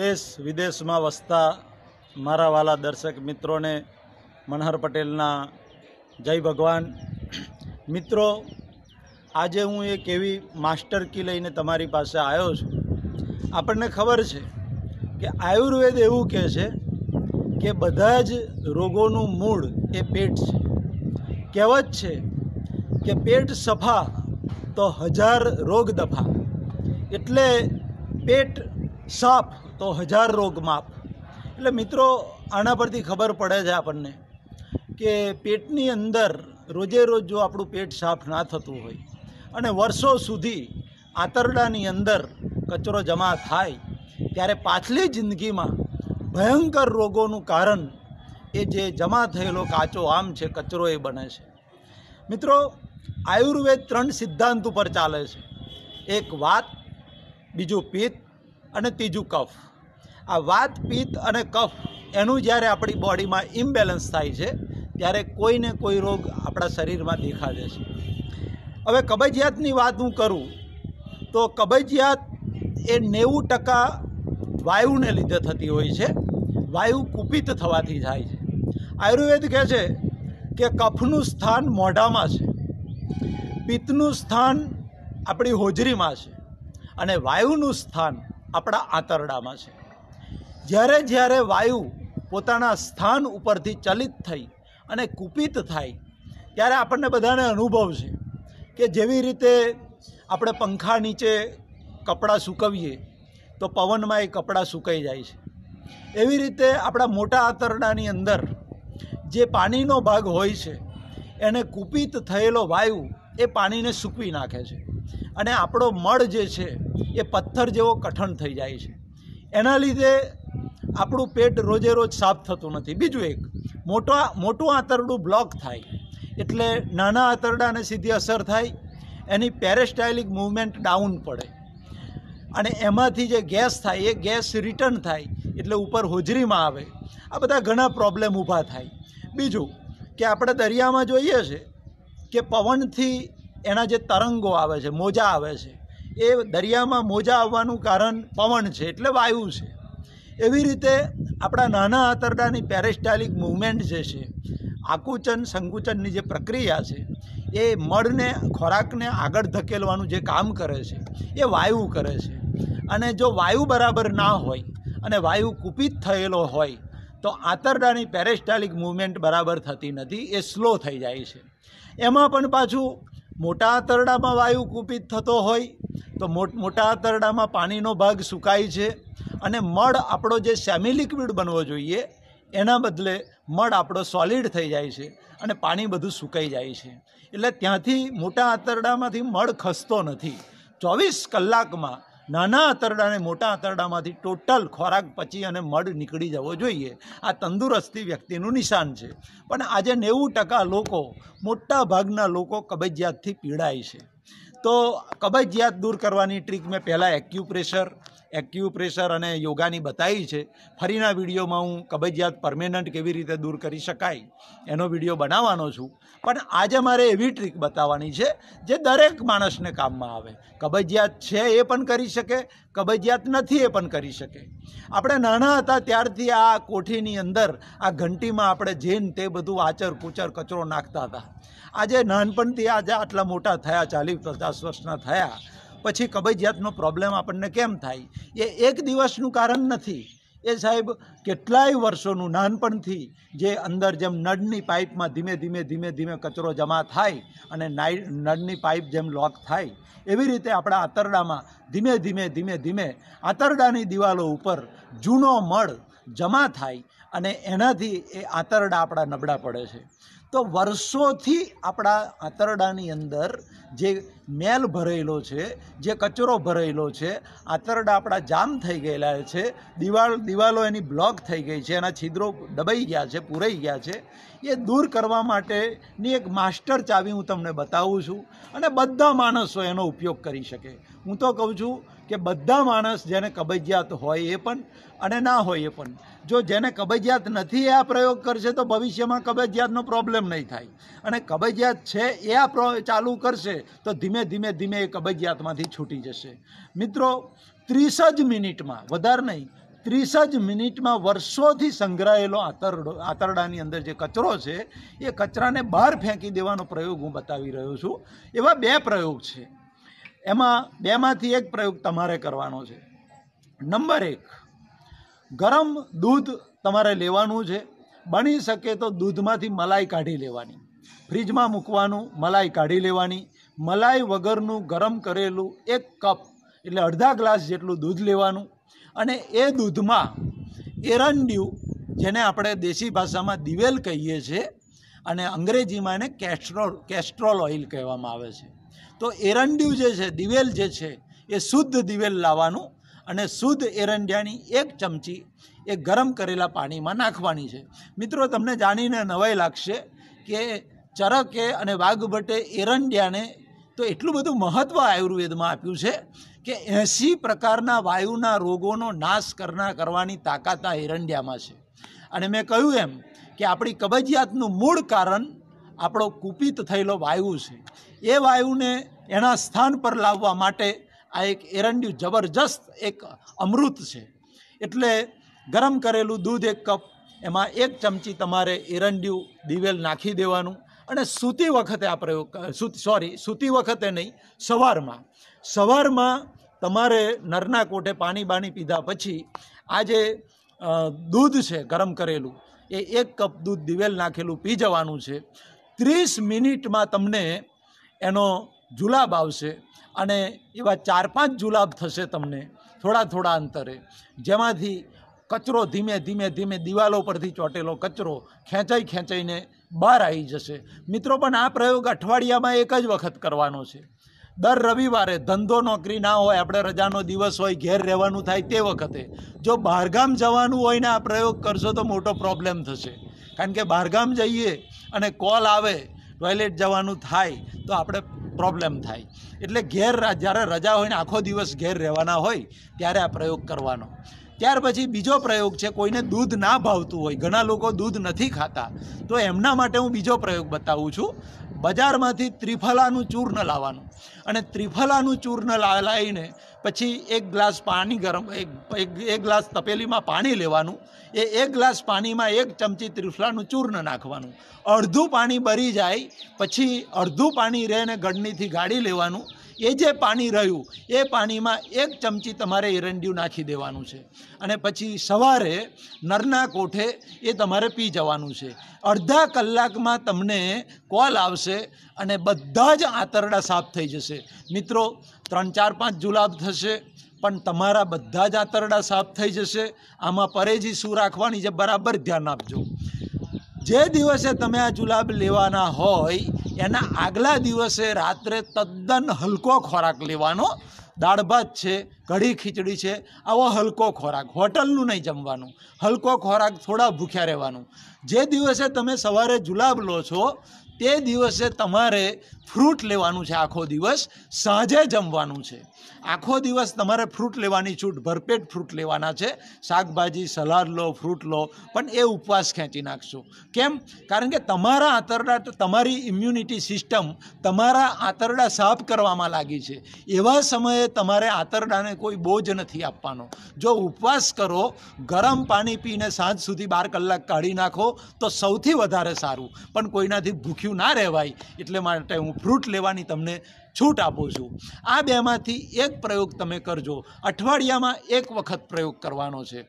દેશ વિદેશમાં વસતા મારા વાલા દર્શક મિત્રોને મનહર પટેલના જય ભગવાન મિત્રો આજે હું એક એવી માસ્ટર કી લઈને તમારી પાસે આવ્યો છું આપણને ખબર છે કે આયુર્વેદ એવું કહે છે કે બધા જ રોગોનું મૂળ એ પેટ છે કહેવત છે કે પેટ સફા તો હજાર રોગ દફા એટલે પેટ સાફ તો હજાર રોગ માપ એટલે મિત્રો આના પરથી ખબર પડે છે આપણને કે પેટની અંદર રોજે રોજ જો આપણું પેટ સાફ ના થતું હોય અને વર્ષો સુધી આંતરડાની અંદર કચરો જમા થાય ત્યારે પાછલી જિંદગીમાં ભયંકર રોગોનું કારણ એ જે જમા થયેલો કાચો આમ છે કચરો એ બને છે મિત્રો આયુર્વેદ ત્રણ સિદ્ધાંત ઉપર ચાલે છે એક વાત બીજું પિત્ત અને ત્રીજું કફ આ વાત પિત્ત અને કફ એનું જ્યારે આપણી બોડીમાં ઇમ્બેલેન્સ થાય છે ત્યારે કોઈને કોઈ રોગ આપણા શરીરમાં દેખાડે છે હવે કબજિયાતની વાત હું કરું તો કબજિયાત એ નેવું ટકા વાયુને લીધે થતી હોય છે વાયુ કુપિત થવાથી થાય છે આયુર્વેદ કહે છે કે કફનું સ્થાન મોઢામાં છે પિત્તનું સ્થાન આપણી હોજરીમાં છે અને વાયુનું સ્થાન આપણા આંતરડામાં છે જ્યારે જ્યારે વાયુ પોતાના સ્થાન ઉપરથી ચલિત થઈ અને કુપિત થાય ત્યારે આપણને બધાને અનુભવ છે કે જેવી રીતે આપણે પંખા નીચે કપડાં સૂકવીએ તો પવનમાં એ કપડાં સુકાઈ જાય છે એવી રીતે આપણા મોટા આંતરડાની અંદર જે પાણીનો ભાગ હોય છે એને કુપિત થયેલો વાયુ એ પાણીને સૂકવી નાખે છે અને આપણો મળ જે છે એ પથ્થર જેવો કઠણ થઈ જાય છે એના લીધે આપણું પેટ રોજે રોજ સાફ થતું નથી બીજું એક મોટા મોટું આંતરડું બ્લોક થાય એટલે નાના આંતરડાને સીધી અસર થાય એની પેરેસ્ટાઇલિક મૂવમેન્ટ ડાઉન પડે અને એમાંથી જે ગેસ થાય એ ગેસ રિટર્ન થાય એટલે ઉપર હોજરીમાં આવે આ બધા ઘણા પ્રોબ્લેમ ઊભા થાય બીજું કે આપણે દરિયામાં જોઈએ છે કે પવનથી એના જે તરંગો આવે છે મોજા આવે છે એ દરિયામાં મોજા આવવાનું કારણ પવન છે એટલે વાયુ છે એવી રીતે આપણા નાના આંતરડાની પેરેસ્ટાલિક મૂવમેન્ટ જે છે આકુચન સંકુચનની જે પ્રક્રિયા છે એ મળને ખોરાકને આગળ ધકેલવાનું જે કામ કરે છે એ વાયુ કરે છે અને જો વાયુ બરાબર ના હોય અને વાયુ કુપિત થયેલો હોય તો આંતરડાની પેરેસ્ટાલિક મૂવમેન્ટ બરાબર થતી નથી એ સ્લો થઈ જાય છે એમાં પણ પાછું મોટા આંતરડામાં વાયુ કુપિત થતો હોય તો મોટા આંતરડામાં પાણીનો ભાગ સુકાય છે અને મળ આપણો જે સેમી લિક્વિડ બનવો જોઈએ એના બદલે મળ આપણો સોલિડ થઈ જાય છે અને પાણી બધું સુકાઈ જાય છે એટલે ત્યાંથી મોટા આંતરડામાંથી મળ ખસતો નથી ચોવીસ કલાકમાં નાના આંતરડાને મોટા આંતરડામાંથી ટોટલ ખોરાક પચી અને મડ નીકળી જવો જોઈએ આ તંદુરસ્તી વ્યક્તિનું નિશાન છે પણ આજે નેવું ટકા લોકો મોટા ભાગના લોકો કબજિયાતથી પીડાય છે તો કબજિયાત દૂર કરવાની ટ્રીક મેં પહેલાં એક્યુપ્રેશર એક્યુપ્રેશર અને યોગાની બતાવી છે ફરીના વિડીયોમાં હું કબજિયાત પરમેનન્ટ કેવી રીતે દૂર કરી શકાય એનો વિડીયો બનાવવાનો છું પણ આજે મારે એવી ટ્રીક બતાવવાની છે જે દરેક માણસને કામમાં આવે કબજિયાત છે એ પણ કરી શકે કબજિયાત નથી એ પણ કરી શકે આપણે નાના હતા ત્યારથી આ કોઠીની અંદર આ ઘંટીમાં આપણે જૈન તે બધું આચર કુચર કચરો નાખતા હતા આજે નાનપણથી આજે આટલા મોટા થયા ચાલી પચાસ વર્ષના થયા પછી કબજિયાતનો પ્રોબ્લેમ આપણને કેમ થાય એ એક દિવસનું કારણ નથી એ સાહેબ કેટલાય વર્ષોનું નાનપણથી જે અંદર જેમ નળની પાઇપમાં ધીમે ધીમે ધીમે ધીમે કચરો જમા થાય અને નાઈ નળની પાઇપ જેમ લોક થાય એવી રીતે આપણા આંતરડામાં ધીમે ધીમે ધીમે ધીમે આંતરડાની દિવાલો ઉપર જૂનો મળ જમા થાય અને એનાથી એ આંતરડા આપણા નબળા પડે છે તો વર્ષોથી આપણા આંતરડાની અંદર જે મેલ ભરેલો છે જે કચરો ભરેલો છે આંતરડા આપણા જામ થઈ ગયેલા છે દિવાલ દિવાલો એની બ્લોક થઈ ગઈ છે એના છિદ્રો દબાઈ ગયા છે પૂરાઈ ગયા છે એ દૂર કરવા માટેની એક માસ્ટર ચાવી હું તમને બતાવું છું અને બધા માણસો એનો ઉપયોગ કરી શકે હું તો કહું છું કે બધા માણસ જેને કબજિયાત હોય એ પણ અને ના હોય એ પણ જો જેને કબજિયાત નથી એ આ પ્રયોગ કરશે તો ભવિષ્યમાં કબજિયાતનો પ્રોબ્લેમ નહીં થાય અને કબજિયાત છે એ આ ચાલુ કરશે તો ધીમે ધીમે ધીમે ધીમે એ કબજિયાતમાંથી છૂટી જશે મિત્રો ત્રીસ જ મિનિટમાં વધારે નહીં ત્રીસ જ મિનિટમાં વર્ષોથી સંગ્રહાયેલો આતરડો આતરડાની અંદર જે કચરો છે એ કચરાને બહાર ફેંકી દેવાનો પ્રયોગ હું બતાવી રહ્યો છું એવા બે પ્રયોગ છે એમાં બેમાંથી એક પ્રયોગ તમારે કરવાનો છે નંબર એક ગરમ દૂધ તમારે લેવાનું છે બની શકે તો દૂધમાંથી મલાઈ કાઢી લેવાની ફ્રીજમાં મૂકવાનું મલાઈ કાઢી લેવાની મલાઈ વગરનું ગરમ કરેલું એક કપ એટલે અડધા ગ્લાસ જેટલું દૂધ લેવાનું અને એ દૂધમાં એરંડિયું જેને આપણે દેશી ભાષામાં દિવેલ કહીએ છીએ અને અંગ્રેજીમાં એને કેસ્ટ્રોલ કેસ્ટ્રોલ ઓઇલ કહેવામાં આવે છે તો એરંડિયું જે છે દિવેલ જે છે એ શુદ્ધ દિવેલ લાવવાનું અને શુદ્ધ એરંડિયાની એક ચમચી એ ગરમ કરેલા પાણીમાં નાખવાની છે મિત્રો તમને જાણીને નવાઈ લાગશે કે ચરકે અને વાઘભટ્ટે એરંડિયાને તો એટલું બધું મહત્ત્વ આયુર્વેદમાં આપ્યું છે કે એંસી પ્રકારના વાયુના રોગોનો નાશ કરના કરવાની તાકાત આ એરંડિયામાં છે અને મેં કહ્યું એમ કે આપણી કબજિયાતનું મૂળ કારણ આપણો કુપિત થયેલો વાયુ છે એ વાયુને એના સ્થાન પર લાવવા માટે આ એક એરંડ્યું જબરજસ્ત એક અમૃત છે એટલે ગરમ કરેલું દૂધ એક કપ એમાં એક ચમચી તમારે એરંડિયું દિવેલ નાખી દેવાનું અને સૂતી વખતે આ પ્રયોગ સોરી સૂતી વખતે નહીં સવારમાં સવારમાં તમારે નરના કોઠે પાણી બાણી પીધા પછી આ જે દૂધ છે ગરમ કરેલું એ એક કપ દૂધ દિવેલ નાખેલું પી જવાનું છે ત્રીસ મિનિટમાં તમને એનો જુલાબ આવશે અને એવા ચાર પાંચ જુલાબ થશે તમને થોડા થોડા અંતરે જેમાંથી કચરો ધીમે ધીમે ધીમે દિવાલો પરથી ચોંટેલો કચરો ખેંચાઈ ખેંચાઈને બહાર આવી જશે મિત્રો પણ આ પ્રયોગ અઠવાડિયામાં એક જ વખત કરવાનો છે દર રવિવારે ધંધો નોકરી ના હોય આપણે રજાનો દિવસ હોય ઘેર રહેવાનું થાય તે વખતે જો બહારગામ જવાનું હોય ને આ પ્રયોગ કરશો તો મોટો પ્રોબ્લેમ થશે કારણ કે બહારગામ જઈએ અને કોલ આવે ટોયલેટ જવાનું થાય તો આપણે પ્રોબ્લેમ થાય એટલે ઘેર જ્યારે રજા હોય ને આખો દિવસ ઘેર રહેવાના હોય ત્યારે આ પ્રયોગ કરવાનો ત્યાર પછી બીજો પ્રયોગ છે કોઈને દૂધ ના ભાવતું હોય ઘણા લોકો દૂધ નથી ખાતા તો એમના માટે હું બીજો પ્રયોગ બતાવું છું બજારમાંથી ત્રિફલાનું ચૂર્ણ લાવવાનું અને ત્રિફલાનું ચૂર્ણ લાવીને પછી એક ગ્લાસ પાણી ગરમ એક એક ગ્લાસ તપેલીમાં પાણી લેવાનું એ એક ગ્લાસ પાણીમાં એક ચમચી ત્રિફલાનું ચૂર્ણ નાખવાનું અડધું પાણી બરી જાય પછી અડધું પાણી રહે ને ગાળી લેવાનું એ જે પાણી રહ્યું એ પાણીમાં એક ચમચી તમારે એરંડિયું નાખી દેવાનું છે અને પછી સવારે નરના કોઠે એ તમારે પી જવાનું છે અડધા કલાકમાં તમને કોલ આવશે અને બધા જ આંતરડા સાફ થઈ જશે મિત્રો ત્રણ ચાર પાંચ જુલાબ થશે પણ તમારા બધા જ આંતરડા સાફ થઈ જશે આમાં પરેજી શું રાખવાની છે બરાબર ધ્યાન આપજો જે દિવસે તમે આ જુલાબ લેવાના હોય એના આગલા દિવસે રાત્રે તદ્દન હલકો ખોરાક લેવાનો દાળ ભાત છે કઢી ખીચડી છે આવો હલકો ખોરાક હોટલનું નહીં જમવાનું હલકો ખોરાક થોડા ભૂખ્યા રહેવાનું જે દિવસે તમે સવારે જુલાબ લો છો તે દિવસે તમારે ફ્રૂટ લેવાનું છે આખો દિવસ સાંજે જમવાનું છે આખો દિવસ તમારે ફ્રૂટ લેવાની છૂટ ભરપેટ ફ્રૂટ લેવાના છે શાકભાજી સલાડ લો ફ્રૂટ લો પણ એ ઉપવાસ ખેંચી નાખશો કેમ કારણ કે તમારા આંતરડા તમારી ઇમ્યુનિટી સિસ્ટમ તમારા આંતરડા સાફ કરવામાં લાગી છે એવા સમયે તમારે આંતરડાને કોઈ બોજ નથી આપવાનો જો ઉપવાસ કરો ગરમ પાણી પીને સાંજ સુધી બાર કલાક કાઢી નાખો તો સૌથી વધારે સારું પણ કોઈનાથી ભૂખ્યું ભૂખ્યું ના રહેવાય એટલે માટે હું ફ્રૂટ લેવાની તમને છૂટ આપું છું આ બેમાંથી એક પ્રયોગ તમે કરજો અઠવાડિયામાં એક વખત પ્રયોગ કરવાનો છે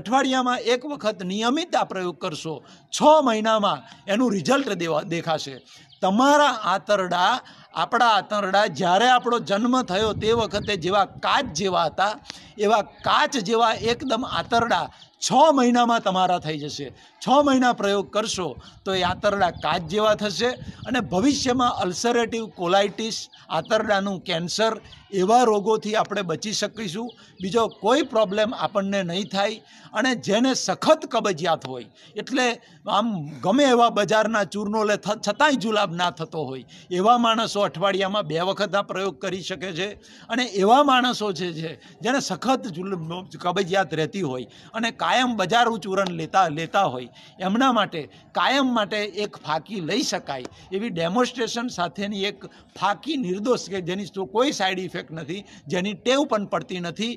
અઠવાડિયામાં એક વખત નિયમિત આ પ્રયોગ કરશો છ મહિનામાં એનું રિઝલ્ટ દેવા દેખાશે તમારા આંતરડા આપણા આંતરડા જ્યારે આપણો જન્મ થયો તે વખતે જેવા કાચ જેવા હતા એવા કાચ જેવા એકદમ આંતરડા છ મહિનામાં તમારા થઈ જશે છ મહિના પ્રયોગ કરશો તો એ આંતરડા કાચ જેવા થશે અને ભવિષ્યમાં અલ્સરેટિવ કોલાઇટિસ આંતરડાનું કેન્સર એવા રોગોથી આપણે બચી શકીશું બીજો કોઈ પ્રોબ્લેમ આપણને નહીં થાય અને જેને સખત કબજિયાત હોય એટલે આમ ગમે એવા બજારના ચૂરનો લે છતાંય જુલાબ ના થતો હોય એવા માણસો અઠવાડિયામાં બે વખત આ પ્રયોગ કરી શકે છે અને એવા માણસો છે જેને સખત કબજિયાત રહેતી હોય અને કાયમ બજારું ચૂરણ લેતા લેતા હોય એમના માટે કાયમ માટે એક ફાંકી લઈ શકાય એવી ડેમોન્સ્ટ્રેશન સાથેની એક ફાંકી નિર્દોષ કે જેની તો કોઈ સાઈડ ઇફેક્ટ નથી જેની ટેવ પણ પડતી નથી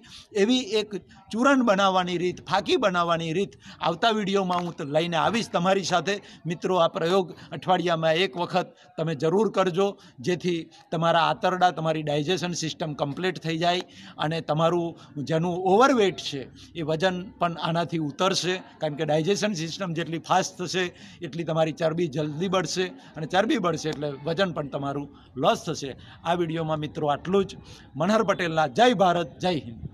એવી એક ચૂરણ બનાવવાની રીત ફાંકી બનાવવાની રીત આવતા વિડીયોમાં હું લઈને આવીશ તમારી સાથે મિત્રો આ પ્રયોગ અઠવાડિયામાં એક વખત તમે જરૂર કરજો જેથી તમારા આંતરડા તમારી ડાયજેશન સિસ્ટમ કમ્પ્લીટ થઈ જાય અને તમારું જેનું ઓવરવેટ છે એ વજન પણ આનાથી ઉતરશે કારણ કે ડાયજેશન સિસ્ટમ સિસ્ટમ જેટલી ફાસ્ટ થશે એટલી તમારી ચરબી જલ્દી બળશે અને ચરબી બળશે એટલે વજન પણ તમારું લોસ થશે આ વિડીયોમાં મિત્રો આટલું જ મનહર પટેલના જય ભારત જય હિન્દ